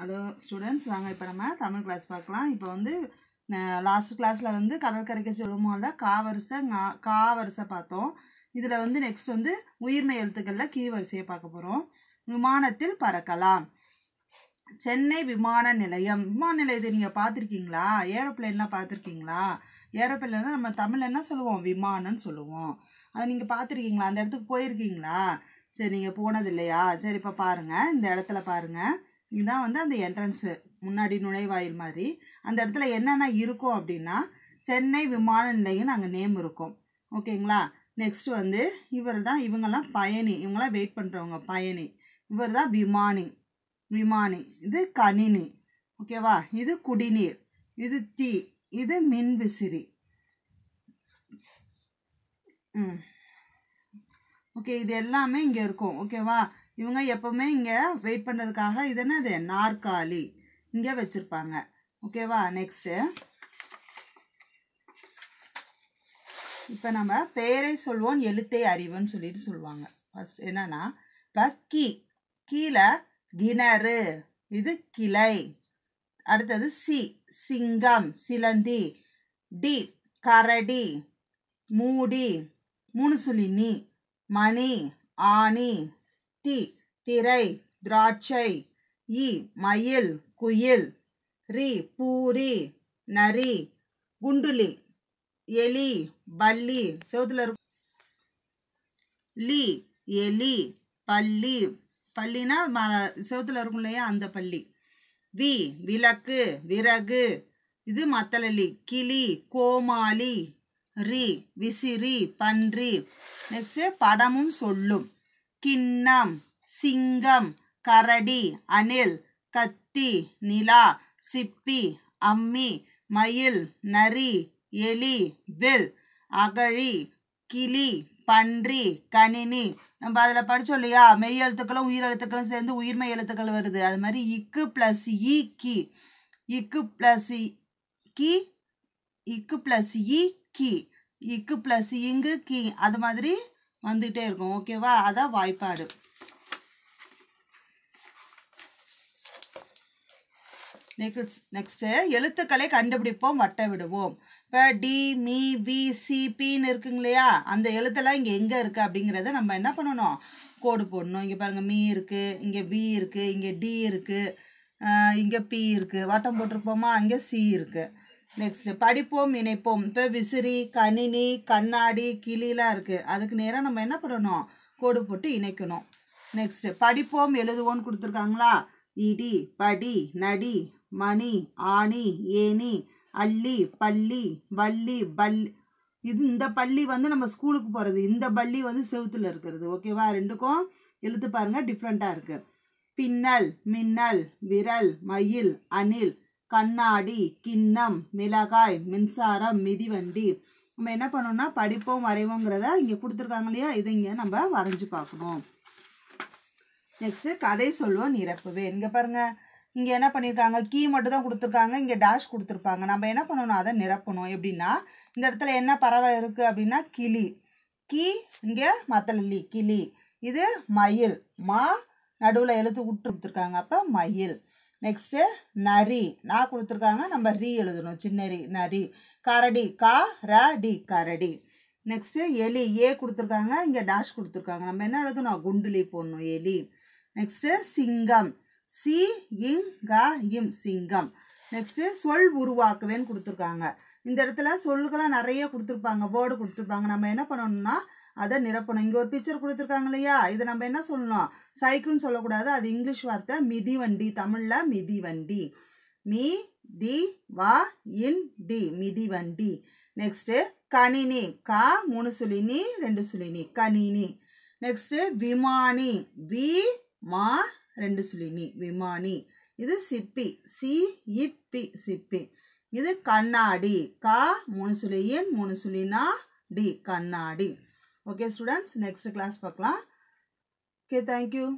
hello students வாங்க இப்போ நம்ம தமிழ் கிளாஸ் பார்க்கலாம் இப்போ வந்து லாஸ்ட் கிளாஸில் வந்து கடற்கரைக்கு சொல்லுமோல கா வரிசை கா வரிசை பார்த்தோம் இதில் வந்து நெக்ஸ்ட் வந்து உயிர்மை எழுத்துக்களில் கீ வரிசையை பார்க்க போகிறோம் விமானத்தில் பறக்கலாம் சென்னை விமான நிலையம் விமான நிலையத்தை நீங்கள் பார்த்துருக்கீங்களா ஏரோப்ளைன்லாம் பார்த்துருக்கீங்களா ஏரோப்ளைன் நம்ம தமிழ் என்ன சொல்லுவோம் விமானம்னு சொல்லுவோம் அதை நீங்கள் பார்த்துருக்கீங்களா அந்த இடத்துக்கு போயிருக்கீங்களா சரி நீங்கள் போனது இல்லையா சரி இப்போ பாருங்கள் இந்த இடத்துல பாருங்கள் இதுதான் வந்து அந்த என்ட்ரன்ஸு முன்னாடி நுழைவாயில் மாதிரி அந்த இடத்துல என்னென்ன இருக்கும் அப்படின்னா சென்னை விமான நிலையம் நாங்கள் நேம் இருக்கும் ஓகேங்களா நெக்ஸ்ட் வந்து இவர் தான் இவங்கெல்லாம் பயணி இவங்களாம் வெயிட் பண்ணுறவங்க பயணி இவர் தான் விமானி விமானி இது கணினி ஓகேவா இது குடிநீர் இது தீ இது மின்விசிறி ஓகே இது எல்லாமே இங்கே இருக்கும் ஓகேவா இவங்க எப்போவுமே இங்கே வெயிட் பண்ணுறதுக்காக இது என்னது நாற்காலி இங்கே வச்சுருப்பாங்க ஓகேவா நெக்ஸ்ட்டு இப்போ நம்ம பெயரை சொல்வோம் எழுத்தை அறிவுன்னு சொல்லிட்டு சொல்லுவாங்க ஃபஸ்ட் என்னென்னா இப்போ கீ கீழே கிணறு இது கிளை அடுத்தது சி சிங்கம் சிலந்தி டி கரடி மூடி மூணு நீ மணி ஆணி தி திரை திராட்சை இ மயில் குயில் ரி பூரி நரி குண்டுலி எலி பள்ளி செவத்தில் இருக்கும் லி எலி பள்ளி பள்ளினா செவத்தில் இருக்கும் இல்லையா அந்த பள்ளி வி விளக்கு விறகு இது மத்தளலி கிளி கோமாளி ரி விசிறி பன்றி நெக்ஸ்ட்டு படமும் சொல்லும் கிண்ணம் சிங்கம் கரடி அணில் கத்தி நிலா சிப்பி அம்மி மயில் நரி எலி வில் அகழி கிளி பன்றி கணினி நம்ம அதில் படித்தோம் இல்லையா மெய் எழுத்துக்களும் உயிர் எழுத்துக்களும் சேர்ந்து உயிர்மை எழுத்துக்கள் வருது அது மாதிரி இக்கு ப்ளஸ் இ கி இக்கு ப்ளஸ் கி இக்கு ப்ளஸ் இ கி இக்கு ப்ளஸ் இங்கு கி அது மாதிரி வந்துக்கிட்டே இருக்கும் ஓகேவா அதான் வாய்ப்பாடு நெக்ஸ்ட் நெக்ஸ்ட்டு எழுத்துக்களை கண்டுபிடிப்போம் வட்ட விடுவோம் இப்போ டி மி பி e, சிபின்னு இருக்குங்க இல்லையா அந்த எழுத்தெல்லாம் இங்கே எங்கே இருக்குது அப்படிங்கிறத நம்ம என்ன பண்ணணும் கோடு போடணும் இங்கே பாருங்கள் மீ e இருக்குது இங்கே பி இருக்குது இங்கே டி இருக்குது இங்கே பி இருக்குது வட்டம் போட்டிருப்போமா அங்கே சி இருக்குது நெக்ஸ்ட் படிப்போம் இணைப்போம் இப்போ விசிறி கணினி கண்ணாடி கிளிலாம் இருக்குது அதுக்கு நேராக நம்ம என்ன பண்ணணும் கோடு போட்டு இணைக்கணும் நெக்ஸ்ட் படிப்போம் எழுதுவோன்னு கொடுத்துருக்காங்களா இடி படி நடி மணி ஆணி ஏணி அள்ளி பள்ளி வள்ளி பள்ளி இது இந்த பள்ளி வந்து நம்ம ஸ்கூலுக்கு போகிறது இந்த பள்ளி வந்து செவுத்தில் இருக்கிறது ஓகேவா ரெண்டுக்கும் எழுத்து பாருங்கள் டிஃப்ரெண்ட்டாக இருக்குது பின்னல் மின்னல் விரல் மயில் அணில் கண்ணாடி கிண்ணம் மிளகாய் மின்சாரம் மிதிவண்டி நம்ம என்ன பண்ணோம்னா படிப்போம் வரைவோங்கிறத இங்கே கொடுத்துருக்காங்க இல்லையா இதை இங்கே நம்ம வரைஞ்சி பார்க்கணும் நெக்ஸ்ட்டு கதை சொல்லுவோம் நிரப்புவே இங்கே பாருங்கள் இங்கே என்ன பண்ணியிருக்காங்க கீ மட்டும் தான் கொடுத்துருக்காங்க இங்கே டேஷ் கொடுத்துருப்பாங்க நம்ம என்ன பண்ணணும் அதை நிரப்பணும் எப்படின்னா இந்த இடத்துல என்ன பறவை இருக்குது அப்படின்னா கிளி கீ இங்கே மத்தலி கிளி இது மயில் மா நடுவில் எழுத்து விட்டு கொடுத்துருக்காங்க அப்போ மயில் நெக்ஸ்ட்டு நரி நான் கொடுத்துருக்காங்க நம்ம ரீ எழுதணும் சின்னரி நரி கரடி கா ர டி கரடி நெக்ஸ்ட்டு எலி ஏ கொடுத்துருக்காங்க இங்கே டேஷ் கொடுத்துருக்காங்க நம்ம என்ன எழுதணும் குண்டுலி போடணும் எலி நெக்ஸ்ட்டு சிங்கம் சி இங் க இம் சிங்கம் நெக்ஸ்ட்டு சொல் உருவாக்குவேன்னு கொடுத்துருக்காங்க இந்த இடத்துல சொல்லுக்கெல்லாம் நிறைய கொடுத்துருப்பாங்க வேர்டு கொடுத்துருப்பாங்க நம்ம என்ன பண்ணணும்னா அதை நிரப்பணும் இங்கே ஒரு பிக்சர் கொடுத்துருக்காங்க இல்லையா இதை நம்ம என்ன சொல்லணும் சைக்கிள்னு சொல்லக்கூடாது அது இங்கிலீஷ் வார்த்தை மிதிவண்டி தமிழில் மிதிவண்டி மீ தி வா இன் டி மிதிவண்டி நெக்ஸ்ட்டு கணினி கா மூணு சுழினி ரெண்டு சுழினி கணினி நெக்ஸ்ட்டு விமானி வி மா ரெண்டு சுழினி விமானி இது சிப்பி சி இப்பி சிப்பி இது கண்ணாடி கா மூணு சுழியின் மூணு சுழினா டி கண்ணாடி ஓகே ஸ்டூடெண்ட்ஸ் நெக்ஸ்ட் கிளாஸ் பார்க்கலாம் ஓகே தேங்க்யூ